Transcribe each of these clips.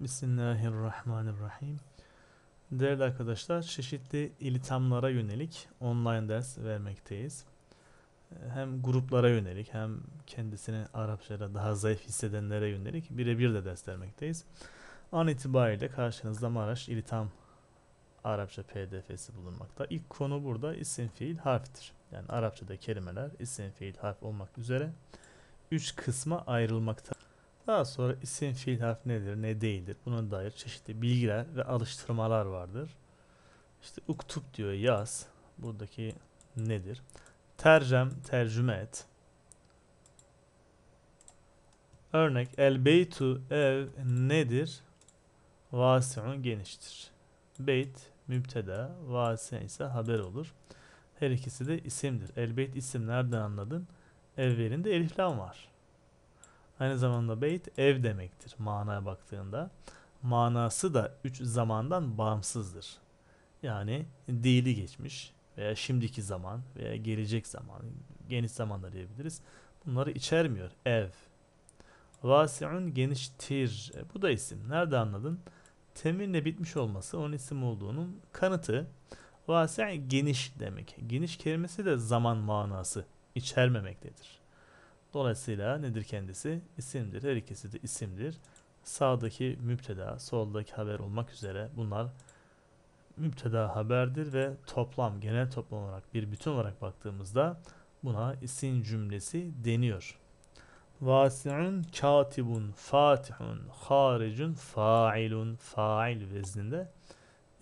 Bismillahirrahmanirrahim. Değerli arkadaşlar, çeşitli ilitamlara yönelik online ders vermekteyiz. Hem gruplara yönelik hem kendisini Arapçada daha zayıf hissedenlere yönelik birebir de ders vermekteyiz. An itibariyle karşınızda Maraş ilitam Arapça PDF'si bulunmakta. İlk konu burada isim fiil harftir. Yani Arapçada kelimeler isim fiil harf olmak üzere üç kısma ayrılmakta. Daha sonra isim fiil harf nedir ne değildir buna dair çeşitli bilgiler ve alıştırmalar vardır. İşte uktub diyor yaz. Buradaki nedir? Tercem tercüme et. Örnek el beytu ev nedir? Vasi'un geniştir. Beyt mübteda, vasi ise haber olur. Her ikisi de isimdir. El beyt isim nereden anladın? Evlerinde eliflam var. Aynı zamanda beyt ev demektir manaya baktığında. Manası da üç zamandan bağımsızdır. Yani dili geçmiş veya şimdiki zaman veya gelecek zaman, geniş zamanda diyebiliriz. Bunları içermiyor ev. Vasi'un geniştir. E, bu da isim. Nerede anladın? Teminle bitmiş olması onun isim olduğunun kanıtı. Vasiun geniş demek. Geniş kelimesi de zaman manası içermemektedir. Dolayısıyla nedir kendisi? İsimdir. Her ikisi de isimdir. Sağdaki müpteda, soldaki haber olmak üzere bunlar müpteda haberdir ve toplam, genel toplam olarak bir bütün olarak baktığımızda buna isim cümlesi deniyor. Vasi'un, katibun, fatihun, haricun, failun, fail vezninde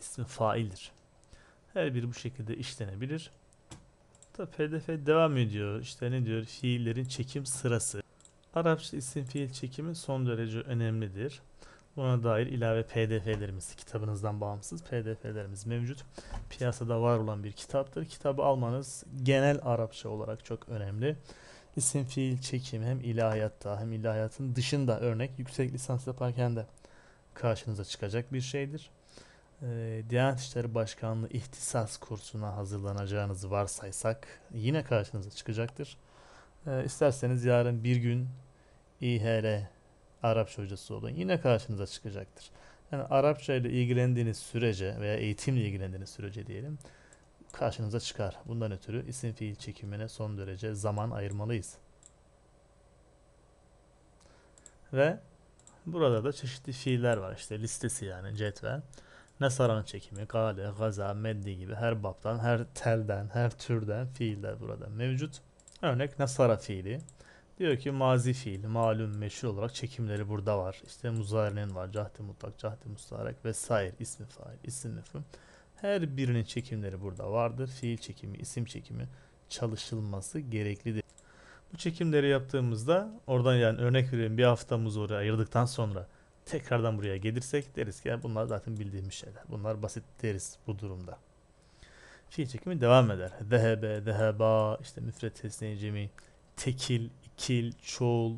ismi faildir. Her bir bu şekilde işlenebilir. Da pdf devam ediyor. İşte ne diyor? Fiillerin çekim sırası. Arapça isim fiil çekimi son derece önemlidir. Buna dair ilave pdf'lerimiz, kitabınızdan bağımsız pdf'lerimiz mevcut. Piyasada var olan bir kitaptır. Kitabı almanız genel Arapça olarak çok önemli. İsim fiil çekimi hem ilahiyatta hem ilahiyatın dışında örnek yüksek lisans yaparken de karşınıza çıkacak bir şeydir. Ee, Diyanet İşleri Başkanlığı İhtisas kursuna hazırlanacağınızı varsaysak yine karşınıza çıkacaktır. Ee, isterseniz yarın bir gün İHL Arapça hocası olun. Yine karşınıza çıkacaktır. Yani Arapça ile ilgilendiğiniz sürece veya eğitimle ilgilendiğiniz sürece diyelim karşınıza çıkar. Bundan ötürü isim fiil çekimine son derece zaman ayırmalıyız. Ve burada da çeşitli fiiller var işte listesi yani cetvel saran çekimi, gale, gaza, meddi gibi her baptan, her telden, her türden fiiller burada mevcut. Örnek Sara fiili. Diyor ki mazi fiil, malum, meşhur olarak çekimleri burada var. İşte muzarinin var, cahdi mutlak, cahdi mustarek vesaire, ismi fail, isim mefhum. Her birinin çekimleri burada vardır. Fiil çekimi, isim çekimi çalışılması gereklidir. Bu çekimleri yaptığımızda oradan yani örnek vereyim bir haftamız oraya ayırdıktan sonra tekrardan buraya gelirsek deriz ki bunlar zaten bildiğimiz şeyler. Bunlar basit deriz bu durumda. Fiil çekimi devam eder. Zehebe, zeheba, işte müfret tesniye tekil, ikil, çoğul,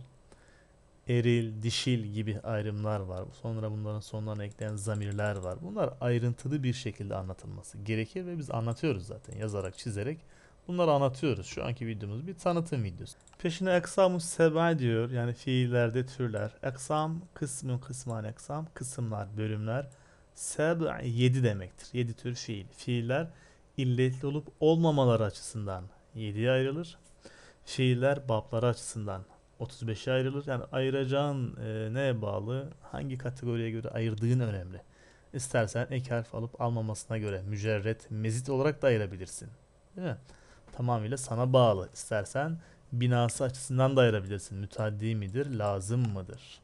eril, dişil gibi ayrımlar var. Sonra bunların sonlarına ekleyen zamirler var. Bunlar ayrıntılı bir şekilde anlatılması gerekir ve biz anlatıyoruz zaten yazarak, çizerek Bunları anlatıyoruz. Şu anki videomuz bir tanıtım videosu. Peşine eksamu seba diyor. Yani fiillerde türler. Eksam, kısmın kısman eksam, kısımlar, bölümler. seb 7 demektir. 7 tür fiil. Fiiller illetli olup olmamaları açısından 7'ye ayrılır. Fiiller babları açısından 35'e ayrılır. Yani ayıracağın e, neye bağlı, hangi kategoriye göre ayırdığın önemli. İstersen ek harf alıp almamasına göre mücerret, mezit olarak da ayırabilirsin. Değil mi? tamamıyla sana bağlı. İstersen binası açısından da ayırabilirsin. Müteaddi midir, lazım mıdır?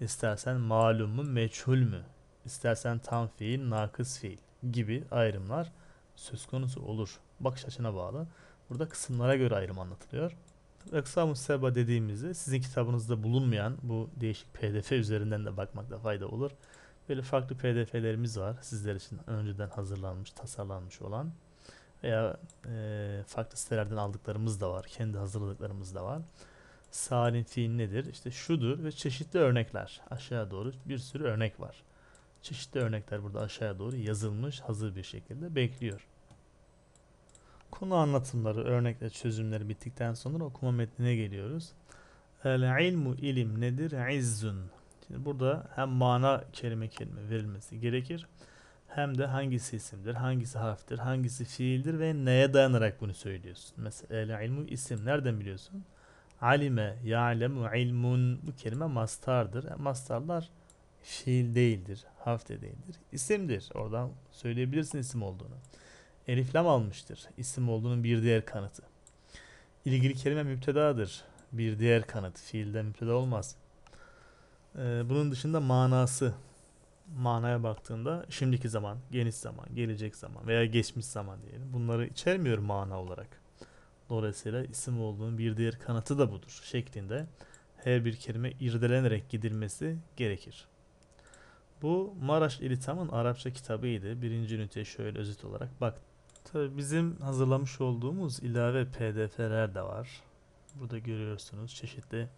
İstersen malum mu, meçhul mü? İstersen tam fiil, nakıs fiil gibi ayrımlar söz konusu olur. Bakış açına bağlı. Burada kısımlara göre ayrım anlatılıyor. Eksamü Seba dediğimizde sizin kitabınızda bulunmayan bu değişik pdf üzerinden de bakmakta fayda olur. Böyle farklı pdf'lerimiz var sizler için önceden hazırlanmış, tasarlanmış olan veya e, farklı sitelerden aldıklarımız da var. Kendi hazırladıklarımız da var. salim fiil nedir? İşte şudur ve çeşitli örnekler. Aşağı doğru bir sürü örnek var. Çeşitli örnekler burada aşağı doğru yazılmış hazır bir şekilde bekliyor. Konu anlatımları, örnekler, çözümleri bittikten sonra okuma metnine geliyoruz. El ilmu ilim nedir? İzzun. Şimdi burada hem mana kelime kelime verilmesi gerekir hem de hangisi isimdir, hangisi harftir, hangisi fiildir ve neye dayanarak bunu söylüyorsun. Mesela ilmu isim nereden biliyorsun? Alime, ya'lemu, ilmun bu kelime mastardır. Yani e, mastarlar fiil değildir, harf de değildir. İsimdir. Oradan söyleyebilirsin isim olduğunu. Eliflam almıştır. İsim olduğunun bir diğer kanıtı. İlgili kelime müptedadır. Bir diğer kanıt. Fiilden müpteda olmaz. Ee, bunun dışında manası manaya baktığında şimdiki zaman, geniş zaman, gelecek zaman veya geçmiş zaman diyelim. Bunları içermiyor mana olarak. Dolayısıyla isim olduğunun bir diğer kanıtı da budur şeklinde her bir kelime irdelenerek gidilmesi gerekir. Bu Maraş İlitam'ın Arapça kitabıydı. Birinci üniteye şöyle özet olarak bak. Tabi bizim hazırlamış olduğumuz ilave pdf'ler de var. Burada görüyorsunuz çeşitli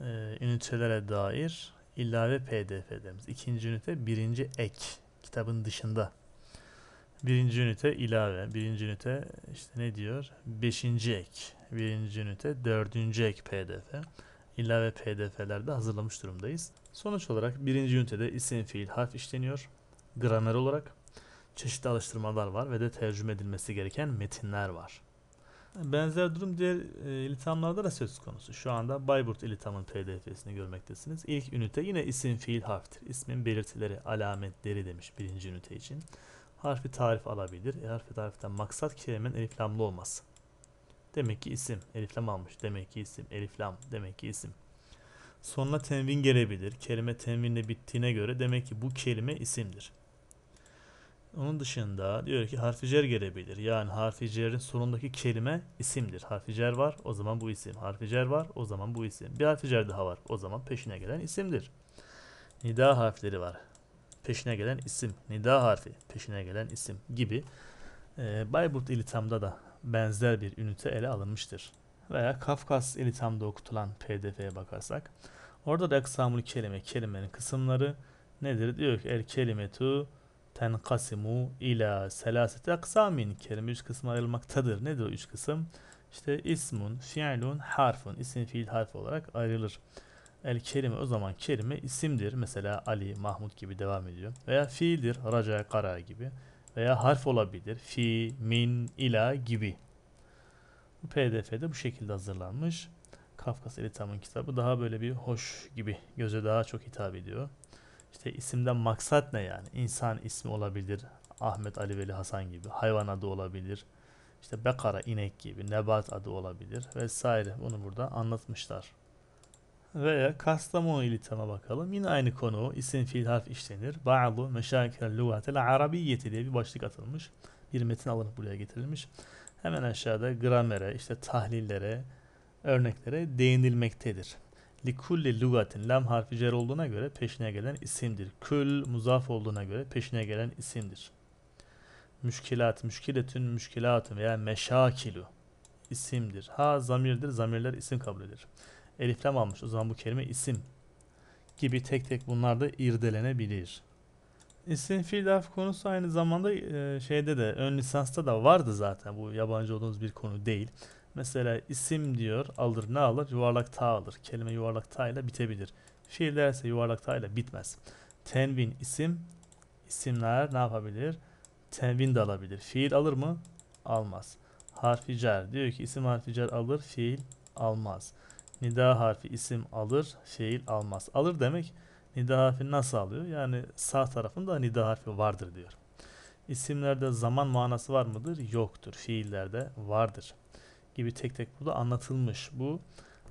e, ünitelere dair ilave pdf demiz. İkinci ünite birinci ek kitabın dışında. Birinci ünite ilave. Birinci ünite işte ne diyor? Beşinci ek. Birinci ünite dördüncü ek pdf. İlave pdf'lerde hazırlamış durumdayız. Sonuç olarak birinci ünitede isim fiil harf işleniyor. Gramer olarak çeşitli alıştırmalar var ve de tercüme edilmesi gereken metinler var. Benzer durum diğer e, ilitamlarda da söz konusu. Şu anda Bayburt ilitamın pdf'sini görmektesiniz. İlk ünite yine isim fiil harftir. İsmin belirtileri, alametleri demiş birinci ünite için. Harfi tarif alabilir. E, harfi tariften maksat kelimenin eliflamlı olması. Demek ki isim. Eliflam almış. Demek ki isim. Eliflam. Demek ki isim. Sonuna tenvin gelebilir. Kelime tenvinle bittiğine göre demek ki bu kelime isimdir. Onun dışında diyor ki harficer gelebilir. Yani harficerin sonundaki kelime isimdir. Harficer var o zaman bu isim. Harficer var o zaman bu isim. Bir harficer daha var o zaman peşine gelen isimdir. Nida harfleri var. Peşine gelen isim. Nida harfi peşine gelen isim gibi. Ee, Bayburt İlitam'da da benzer bir ünite ele alınmıştır. Veya Kafkas İlitam'da okutulan pdf'ye bakarsak. Orada da eksamül kelime, kelimenin kısımları nedir? Diyor ki el kelimetu tenkasimu ila selasete aksamin kelime üç kısma ayrılmaktadır. Nedir o üç kısım? İşte ismun, fiilun, harfun. isim fiil, harf olarak ayrılır. El kelime o zaman kelime isimdir. Mesela Ali, Mahmut gibi devam ediyor. Veya fiildir. Raca, kara gibi. Veya harf olabilir. Fi, min, ila gibi. Bu PDF de bu şekilde hazırlanmış. Kafkas Elitamın kitabı daha böyle bir hoş gibi. Göze daha çok hitap ediyor. İşte isimden maksat ne yani? İnsan ismi olabilir. Ahmet, Ali, Veli, Hasan gibi. Hayvan adı olabilir. İşte bekara, inek gibi. Nebat adı olabilir vesaire. Bunu burada anlatmışlar. Veya Kastamonu ilitama bakalım. Yine aynı konu isim fiil harf işlenir. Ba'lu meşakir lügatel arabiyyeti diye bir başlık atılmış. Bir metin alınıp buraya getirilmiş. Hemen aşağıda gramere, işte tahlillere, örneklere değinilmektedir likulli lugatin lam harfi cer olduğuna göre peşine gelen isimdir. Kül muzaf olduğuna göre peşine gelen isimdir. Müşkilat, müşkiletün, müşkilatın veya meşakilu isimdir. Ha zamirdir, zamirler isim kabul edilir. Eliflem almış o zaman bu kelime isim gibi tek tek bunlar da irdelenebilir. İsim fiil harf konusu aynı zamanda şeyde de ön lisansta da vardı zaten bu yabancı olduğunuz bir konu değil. Mesela isim diyor alır ne alır? Yuvarlak ta alır. Kelime yuvarlak ta ile bitebilir. fiiller ise yuvarlak ta ile bitmez. Tenvin isim. isimler ne yapabilir? Tenvin de alabilir. Fiil alır mı? Almaz. Harfi cer. Diyor ki isim harfi cer alır. Fiil almaz. Nida harfi isim alır. Fiil almaz. Alır demek nida harfi nasıl alıyor? Yani sağ tarafında nida harfi vardır diyor. İsimlerde zaman manası var mıdır? Yoktur. Fiillerde vardır gibi tek tek burada anlatılmış. Bu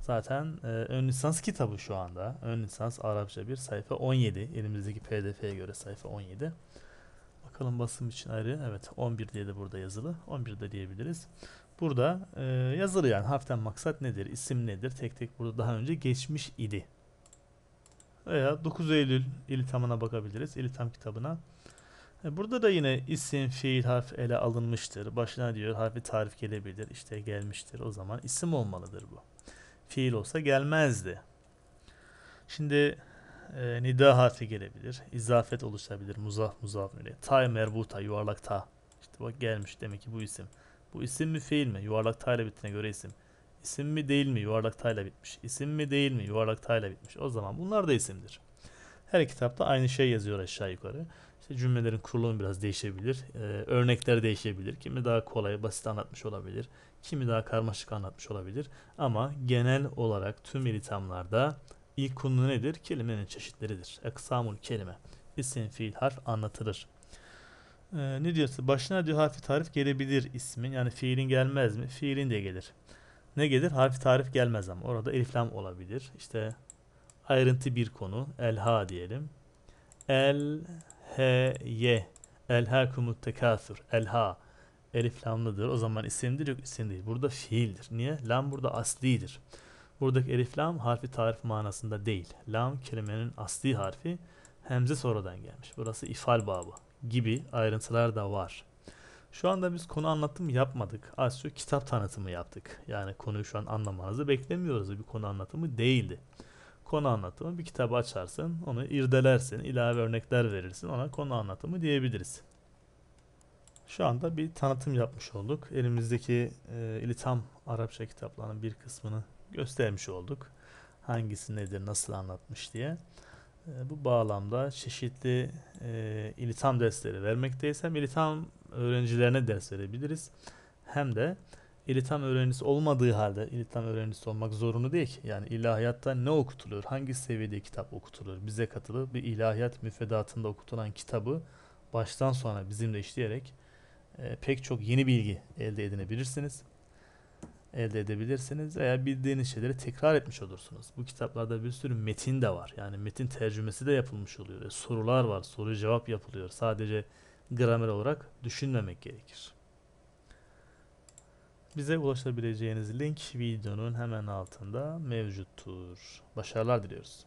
zaten e, ön lisans kitabı şu anda. Ön lisans Arapça bir sayfa 17. Elimizdeki PDF'ye göre sayfa 17. Bakalım basım için ayrı. Evet 11 diye de burada yazılı. 11 de diyebiliriz. Burada e, yazılı yani harften maksat nedir, isim nedir tek tek burada daha önce geçmiş idi. Veya 9 Eylül İlitam'ına bakabiliriz. İlitam kitabına e, burada da yine isim, fiil, harf ele alınmıştır. Başına diyor harfi tarif gelebilir. İşte gelmiştir. O zaman isim olmalıdır bu. Fiil olsa gelmezdi. Şimdi e, nida harfi gelebilir. İzafet oluşabilir. Muzaf, muzaf öyle. Ta merbuta, yuvarlak ta. İşte bak gelmiş demek ki bu isim. Bu isim mi fiil mi? Yuvarlak ta ile bittiğine göre isim. İsim mi değil mi? Yuvarlak ta ile bitmiş. İsim mi değil mi? Yuvarlak ta ile bitmiş. O zaman bunlar da isimdir. Her kitapta aynı şey yazıyor aşağı yukarı. İşte cümlelerin kurulumu biraz değişebilir. E, örnekler değişebilir. Kimi daha kolay, basit anlatmış olabilir. Kimi daha karmaşık anlatmış olabilir. Ama genel olarak tüm ilitamlarda ilk konu nedir? Kelimenin çeşitleridir. Eksamul kelime. İsim, fiil, harf anlatılır. E, ne diyorsa başına diyor harfi tarif gelebilir ismin. Yani fiilin gelmez mi? Fiilin de gelir. Ne gelir? Harfi tarif gelmez ama. Orada eliflam olabilir. İşte ayrıntı bir konu. Elha diyelim. El H Y Elhakumut tekasür. Elha elif lamlıdır. O zaman isimdir yok isim değil. Burada fiildir. Niye? Lam burada aslidir. Buradaki elif lam harfi tarif manasında değil. Lam kelimenin asli harfi. Hemze sonradan gelmiş. Burası ifal babı gibi ayrıntılar da var. Şu anda biz konu anlatım yapmadık. Az çok kitap tanıtımı yaptık. Yani konuyu şu an anlamanızı beklemiyoruz. Bir konu anlatımı değildi konu anlatımı bir kitabı açarsın, onu irdelersin, ilave örnekler verirsin, ona konu anlatımı diyebiliriz. Şu anda bir tanıtım yapmış olduk. Elimizdeki e, İlitam Arapça kitaplarının bir kısmını göstermiş olduk. Hangisi nedir, nasıl anlatmış diye. E, bu bağlamda çeşitli e, İlitam dersleri vermekteyiz. Hem İlitam öğrencilerine ders verebiliriz hem de İlitam öğrencisi olmadığı halde İlitam öğrencisi olmak zorunlu değil ki. Yani ilahiyatta ne okutuluyor? Hangi seviyede kitap okutuluyor? Bize katılı bir ilahiyat müfredatında okutulan kitabı baştan sona bizimle işleyerek e, pek çok yeni bilgi elde edinebilirsiniz. Elde edebilirsiniz veya bildiğiniz şeyleri tekrar etmiş olursunuz. Bu kitaplarda bir sürü metin de var. Yani metin tercümesi de yapılmış oluyor. E, sorular var, soru cevap yapılıyor. Sadece gramer olarak düşünmemek gerekir. Bize ulaşabileceğiniz link videonun hemen altında mevcuttur. Başarılar diliyoruz.